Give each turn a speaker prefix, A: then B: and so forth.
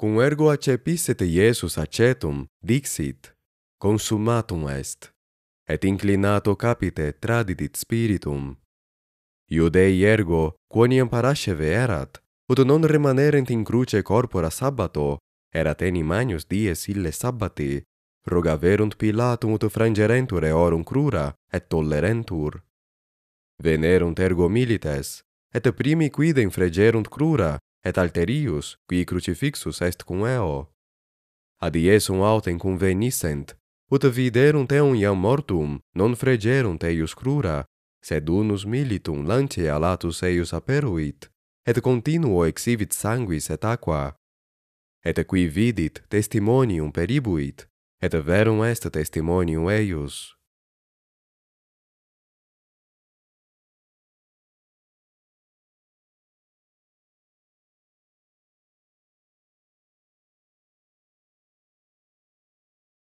A: Cum ergo acepisset Iesus acetum, dixit, consumatum est, et inclinato capite tradidit spiritum. Iudei ergo, quoniam paraceve erat, ut non remanerent in cruce corpora sabbato, erat enim anius dies ille sabbati, rogaverunt Pilatum ut frangerentur eorum crura, et tollerentur. Venerunt ergo milites, et primi quidem fregerunt crura, et alterius qui crucifixus est cum eo. Adiesum autem convenissent, ut viderunt eum iam mortum, non fregerunt eius crura, sed unus militum lance alatus eius aperuit, et continuo exivit sanguis et aqua. Et qui vidit testimonium peribuit, et verum est testimonium eius.